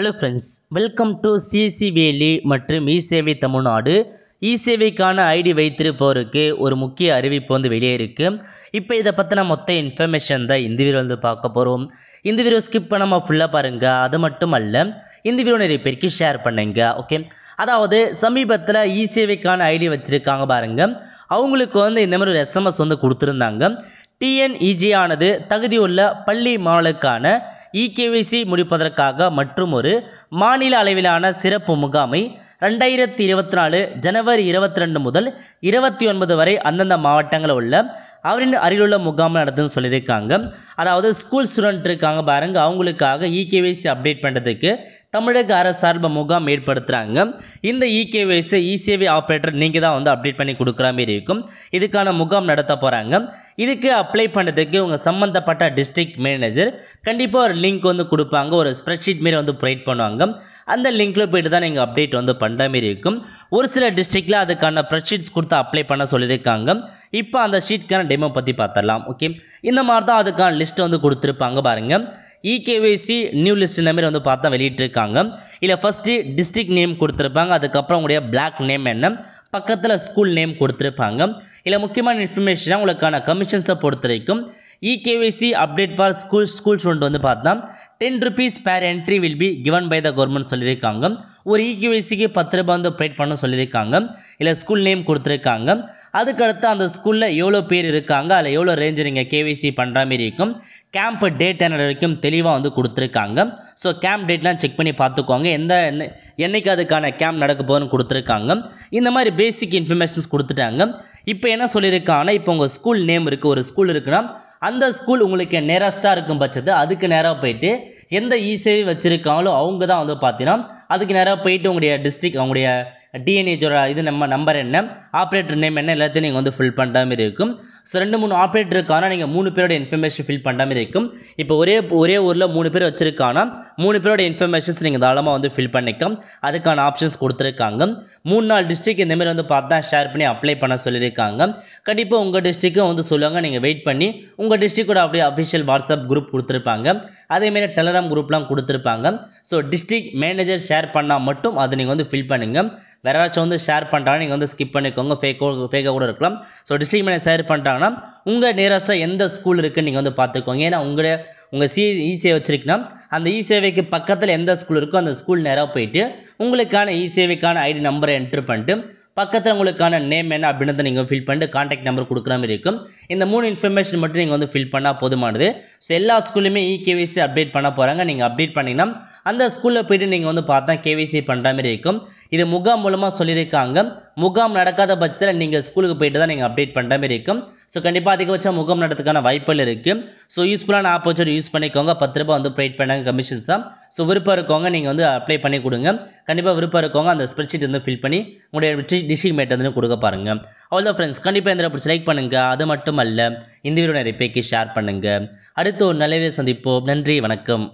hello friends welcome to சிசிபிஎல்இ மற்றும் இசேவை தமிழ்நாடு இசேவைக்கான ஐடி வைத்திருப்பவருக்கு ஒரு முக்கிய அறிவிப்பு வந்து வெளியே இருக்குது இப்போ இதை பற்றின மொத்த இன்ஃபர்மேஷன் தான் இந்த வீடியோ வந்து பார்க்க போகிறோம் இந்த வீடியோ ஸ்கிப் பண்ணாமல் ஃபுல்லாக பாருங்கள் அது மட்டும் அல்ல இந்த வீடியோ நிறைய பேருக்கு ஷேர் பண்ணுங்கள் ஓகே அதாவது சமீபத்தில் இசேவைக்கான ஐடி வச்சுருக்காங்க பாருங்கள் அவங்களுக்கு வந்து இந்த மாதிரி ஒரு எஸ்எம்எஸ் வந்து கொடுத்துருந்தாங்க டிஎன்இஜி e ஆனது தகுதியுள்ள பள்ளி மாணவர்களுக்கான இகேவிசி முடிப்பதற்காக மற்றும் ஒரு மாநில அளவிலான சிறப்பு முகாமை ரெண்டாயிரத்தி இருபத்தி நாலு ஜனவரி இருபத்தி ரெண்டு முதல் இருபத்தி ஒன்பது வரை அந்தந்த மாவட்டங்களில் உள்ள அவரின் அருகிலுள்ள முகாம் நடத்துன்னு சொல்லியிருக்காங்க அதாவது ஸ்கூல் ஸ்டூடெண்ட் இருக்காங்க பாருங்கள் அவங்களுக்காக இகேவைசி அப்டேட் பண்ணுறதுக்கு தமிழக அரசு சார்பு முகாம் ஏற்படுத்துகிறாங்க இந்த இகேவைசி இசேவை ஆப்ரேட்டர் நீங்கள் தான் வந்து அப்டேட் பண்ணி கொடுக்குற மாரி இருக்கும் இதுக்கான முகாம் நடத்த போகிறாங்க இதுக்கு அப்ளை பண்ணுறதுக்கு உங்கள் சம்மந்தப்பட்ட டிஸ்ட்ரிக்ட் மேனேஜர் கண்டிப்பாக ஒரு லிங்க் வந்து கொடுப்பாங்க ஒரு ஸ்ப்ரெட்ஷீட் மாரி வந்து ப்ரொவைட் பண்ணுவாங்க அந்த லிங்க்கில் போய்ட்டு தான் நீங்கள் அப்டேட் வந்து பண்ணுற மாரி இருக்கும் ஒரு சில டிஸ்ட்ரிக்டில் அதுக்கான ப்ரெட்ஷீட்ஸ் கொடுத்து அப்ளை பண்ண சொல்லியிருக்காங்க இப்போ அந்த ஷீட்க்கான டெமோ பற்றி பார்த்துடலாம் ஓகே இந்த மாதிரி தான் அதுக்கான லிஸ்ட்டு வந்து கொடுத்துருப்பாங்க பாருங்கள் இகேவைசி e நியூ லிஸ்ட் மாரி வந்து பார்த்தா வெளியிட்டிருக்காங்க இல்லை ஃபஸ்ட்டு டிஸ்ட்ரிக்ட் நேம் கொடுத்துருப்பாங்க அதுக்கப்புறம் உங்களுடைய பிளாக் நேம் என்ன பக்கத்தில் ஸ்கூல் நேம் கொடுத்துருப்பாங்க இல்லை முக்கியமான இன்ஃபர்மேஷனாக உங்களுக்கான கமிஷன்ஸை பொறுத்த வரைக்கும் eKYC update for school school student வந்து பார்த்தா ten rupees per entry will be given by the government சொல்லியிருக்காங்க ஒரு இகேவிசிக்கு e பத்து ரூபாய் வந்து ப்ரேட் பண்ண சொல்லியிருக்காங்க இல்லை ஸ்கூல் நேம் கொடுத்துருக்காங்க அதுக்கடுத்து அந்த ஸ்கூலில் எவ்வளோ பேர் இருக்காங்க அதில் எவ்வளோ ரேஞ்சு நீங்கள் கேவிசி பண்ணுற மாரி இருக்கும் கேம்ப் டேட் என்ன வரைக்கும் தெளிவாக வந்து கொடுத்துருக்காங்க ஸோ கேம்ப் டேட்லாம் செக் பண்ணி பார்த்துக்கோங்க எந்த என்னைக்கு அதுக்கான கேம்ப் நடக்க போகுதுன்னு கொடுத்துருக்காங்க இந்த மாதிரி பேசிக் இன்ஃபர்மேஷன்ஸ் கொடுத்துட்டாங்க இப்போ என்ன சொல்லியிருக்காங்கன்னா இப்போ உங்கள் ஸ்கூல் நேம் இருக்குது ஒரு ஸ்கூல் இருக்குன்னா அந்த ஸ்கூல் உங்களுக்கு நேரஸ்ட்டாக இருக்கும் பட்சத்து அதுக்கு நேராக போயிட்டு எந்த இசேவை வச்சுருக்காங்களோ அவங்க தான் வந்து பார்த்தீங்கன்னா அதுக்கு நேராக போயிட்டு உங்களுடைய டிஸ்ட்ரிக் அவங்களுடைய டிஎன்ஏஜோட இது நம்ம நம்பர் என்ன ஆப்ரேட்டர் நேம் என்ன எல்லாத்தையும் நீங்கள் வந்து ஃபில் பண்ணுற மாதிரி இருக்கும் ஸோ ரெண்டு மூணு ஆப்ரேட்டருக்கான நீங்கள் மூணு பேரோட இன்ஃபர்மேஷன் ஃபில் பண்ணுற மாதிரி இருக்கும் இப்போ ஒரே ஒரே ஊரில் மூணு பேர் வச்சுருக்கானா மூணு பேரோட இன்ஃபர்மேஷன்ஸ் நீங்கள் தாராளமாக வந்து ஃபில் பண்ணிக்கோம் அதுக்கான ஆப்ஷன்ஸ் கொடுத்துருக்காங்க மூணு நாள் டிஸ்ட்ரிக் இந்தமாரி வந்து பார்த்தா ஷேர் பண்ணி அப்ளை பண்ண சொல்லியிருக்காங்க கண்டிப்பாக உங்கள் டிஸ்ட்ரிக்கும் வந்து சொல்லுவாங்க நீங்கள் வெயிட் பண்ணி உங்கள் டிஸ்ட்ரிக்கோட அப்படியே அஃபிஷியல் வாட்ஸ்அப் குரூப் கொடுத்துருப்பாங்க அதேமாரி டெலகிராம் குரூப்லாம் கொடுத்துருப்பாங்க ஸோ டிஸ்ட்ரிக்ட் மேனேஜர் ஷேர் பண்ணால் மட்டும் அதை நீங்கள் வந்து ஃபில் பண்ணுங்கள் வேறு யாராச்சும் வந்து ஷேர் பண்ணுறாங்கன்னா நீங்கள் வந்து ஸ்கிப் பண்ணிக்கோங்க ஃபேக்கோ ஃபேக்காக கூட இருக்கலாம் ஸோ டிஸ்ட்ரிக்ட் மேனேஜர் ஷேர் பண்ணுறாங்கன்னா உங்கள் நியரஸ்ட்டாக எந்த ஸ்கூல் இருக்குதுன்னு நீங்கள் வந்து பார்த்துக்கோங்க ஏன்னா உங்களுடைய உங்கள் சி இசேவை e வச்சுருக்கீங்கன்னா அந்த இசேவைக்கு e பக்கத்தில் எந்த ஸ்கூல் இருக்கோ அந்த ஸ்கூல் நேராக போயிட்டு உங்களுக்கான இசேவைக்கான ஐடி நம்பரை என்ட்ரு பண்ணிட்டு பக்கத்தில் உங்களுக்கான நேம் என்ன அப்படின்றத நீங்கள் ஃபில் பண்ணிட்டு காண்டாக்ட் நம்பர் கொடுக்குற மாதிரி இருக்கும் இந்த மூணு இன்ஃபர்மேஷன் மட்டும் நீங்கள் வந்து ஃபில் பண்ணால் போதுமானது ஸோ எல்லா ஸ்கூலுமே இகேவிசி அப்டேட் பண்ண போகிறாங்க நீங்கள் அப்டேட் பண்ணிங்கன்னா அந்த ஸ்கூலில் போய்ட்டு நீங்கள் வந்து பார்த்தா கேவிசி பண்ணுற மாதிரி இருக்கும் இது முகாம் மூலமாக சொல்லியிருக்காங்க முகாம் நடக்காத பட்சத்தில் நீங்கள் ஸ்கூலுக்கு போயிட்டு தான் நீங்கள் அப்டேட் பண்ணுற மாதிரி இருக்கும் ஸோ கண்டிப்பாக அதிகபட்சம் முகாம் நடத்துக்கான வாய்ப்புகள் இருக்குது ஸோ யூஸ்ஃபுல்லான ஆப்பர்ச்சுனிட்டி யூஸ் பண்ணிக்கோங்க பத்து ரூபாய் வந்து ப்ரைட் பண்ணாங்க கமிஷன்ஸாக ஸோ விருப்பம் இருக்கவங்க நீங்கள் வந்து அப்ளை பண்ணி கொடுங்க கண்டிப்பாக விருப்பம் இருக்கவங்க அந்த ஸ்பெட்ஷீட் வந்து ஃபில் பண்ணி உங்களுடைய டிஸ்ட்ரிக் மேட் வந்து கொடுக்க பாருங்கள் அவ்வளோ ஃப்ரெண்ட்ஸ் கண்டிப்பாக இந்த பிடிச்சி லைக் பண்ணுங்கள் அது மட்டும் அல்ல இந்த வீடியோ நிறைய பேக்கி ஷேர் பண்ணுங்கள் அடுத்து ஒரு நல்லவே சந்திப்போம் நன்றி வணக்கம்